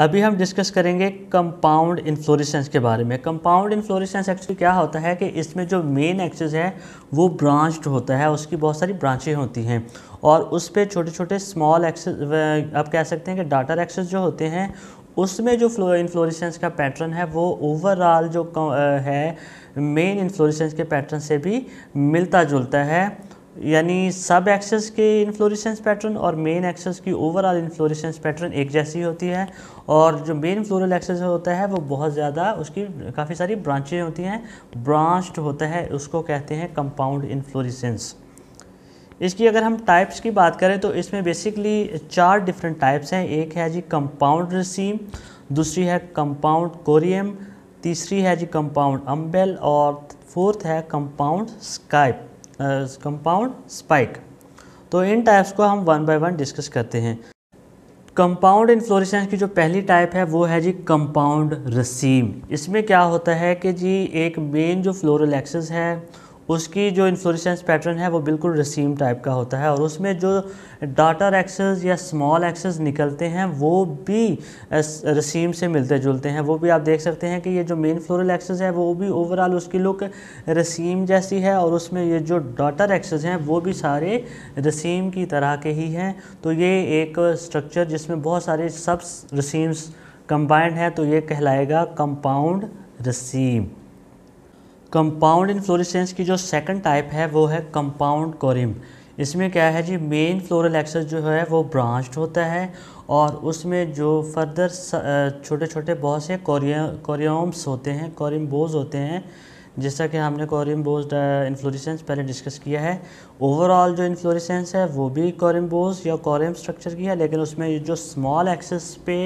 अभी हम डिस्कस करेंगे कंपाउंड इन्फ्लोरिसेंस के बारे में कंपाउंड इन्फ्लोरिसेंस एक्चुअली क्या होता है कि इसमें जो मेन एक्सेस है वो ब्रांच्ड होता है उसकी बहुत सारी ब्रांचें होती हैं और उस पर छोटे छोटे स्मॉल एक्सेस आप कह सकते हैं कि डाटा एक्सेस जो होते हैं उसमें जो फ्लो इन्फ्लोरिसेंस का पैटर्न है वो ओवरऑल जो है मेन इन्फ्लोरिसेंस के पैटर्न से भी मिलता जुलता है यानी सब एक्सेस के इन्फ्लोरेसेंस पैटर्न और मेन एक्सेस की ओवरऑल इन्फ्लोरेसेंस पैटर्न एक जैसी होती है और जो मेन फ्लोरल एक्सेस होता है वो बहुत ज़्यादा उसकी काफ़ी सारी ब्रांचें होती हैं ब्रांच्ड होता है उसको कहते हैं कंपाउंड इन्फ्लोरेसेंस इसकी अगर हम टाइप्स की बात करें तो इसमें बेसिकली चार डिफरेंट टाइप्स हैं एक है जी कंपाउंड रसीम दूसरी है कंपाउंड कोरियम तीसरी है जी कंपाउंड अम्बेल और फोर्थ है कंपाउंड स्काइप कंपाउंड स्पाइक तो इन टाइप्स को हम वन बाय वन डिस्कस करते हैं कंपाउंड इन की जो पहली टाइप है वो है जी कंपाउंड रसीम इसमें क्या होता है कि जी एक मेन जो फ्लोरल एक्सेस है उसकी जो इन्फ्लोरेसेंस पैटर्न है वो बिल्कुल रसीम टाइप का होता है और उसमें जो डाटर एक्सेस या स्मॉल एक्सेस निकलते हैं वो भी रसीम से मिलते जुलते हैं वो भी आप देख सकते हैं कि ये जो मेन फ्लोरल एक्सेस है वो भी ओवरऑल उसकी लुक रसीम जैसी है और उसमें ये जो डाटर एक्सेस हैं वो भी सारे रसीम की तरह के ही हैं तो ये एक स्ट्रक्चर जिसमें बहुत सारे सब रसीम्स कंबाइंड हैं तो ये कहलाएगा कंपाउंड रसीम कंपाउंड इन्फ्लोरिसेंस की जो सेकंड टाइप है वो है कंपाउंड कोरिम इसमें क्या है जी मेन फ्लोरल एक्सेस जो है वो ब्रांच्ड होता है और उसमें जो फर्दर छोटे छोटे बहुत से कोरियोम्स होते हैं कोरिम्बोज होते हैं जैसा कि हमने कोरिम्बोज इन्फ्लोरिसेंस पहले डिस्कस किया है ओवरऑल जो इन्फ्लोरिसेंस है वो भी कोरिम्बोज या कोरियम स्ट्रक्चर की है लेकिन उसमें जो स्मॉल एक्सेस पे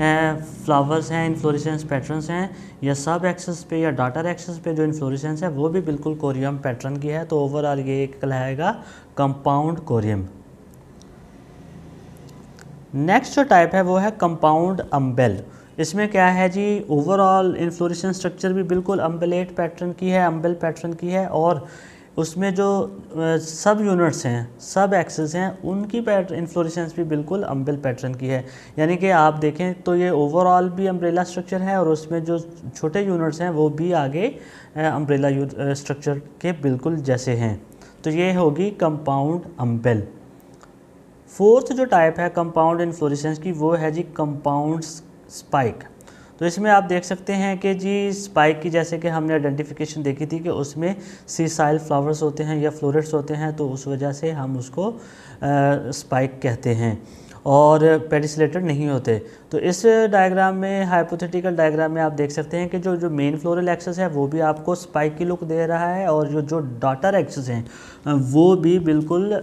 फ्लावर्स हैं इन्फ्लोरिसेंस पैटर्न्स हैं या सब एक्सेस पे या डाटर एक्सेस पे जो इन्फ्लोरिसेंस है वो भी बिल्कुल कोरियम पैटर्न की है तो ओवरऑल ये एक कहलाएगा कंपाउंड कोरियम नेक्स्ट जो टाइप है वो है कंपाउंड अम्बेल इसमें क्या है जी ओवरऑल इन्फ्लोरिसेंस स्ट्रक्चर भी बिल्कुल अम्बेलेट पैटर्न की है अम्बेल पैटर्न की है और उसमें जो सब यूनिट्स हैं सब एक्सेस हैं उनकी पैटर्न इन्फ्लोरेसेंस भी बिल्कुल अम्बिल पैटर्न की है यानी कि आप देखें तो ये ओवरऑल भी अम्ब्रेला स्ट्रक्चर है और उसमें जो छोटे यूनिट्स हैं वो भी आगे अम्ब्रेला स्ट्रक्चर के बिल्कुल जैसे हैं तो ये होगी कंपाउंड अम्बिल फोर्थ जो टाइप है कंपाउंड इन्फ्लोरेसेंस की वो है जी कंपाउंड स्पाइक तो इसमें आप देख सकते हैं कि जी स्पाइक की जैसे कि हमने आइडेंटिफिकेशन देखी थी कि उसमें सीसाइल फ्लावर्स होते हैं या फ्लोरेट्स होते हैं तो उस वजह से हम उसको स्पाइक कहते हैं और पेडिसलेटेड नहीं होते तो इस डायग्राम में हाइपोथेटिकल डायग्राम में आप देख सकते हैं कि जो जो मेन फ्लोरल एक्सेस है वो भी आपको स्पाइक की लुक दे रहा है और जो जो डॉटर एक्सेस हैं वो भी बिल्कुल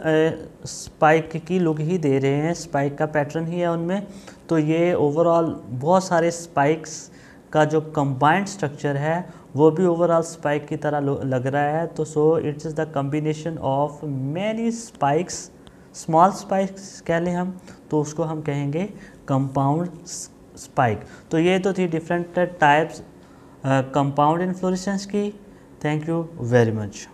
स्पाइक की लुक ही दे रहे हैं स्पाइक का पैटर्न ही है उनमें तो ये ओवरऑल बहुत सारे स्पाइक्स का जो कंबाइंड स्ट्रक्चर है वो भी ओवरऑल स्पाइक की तरह लग रहा है तो so it's the combination of many spikes small spike कह लें हम तो उसको हम कहेंगे कंपाउंड स्पाइक तो ये तो थी डिफरेंट टाइप्स कंपाउंड इन्फ्लोरेसेंस की थैंक यू वेरी मच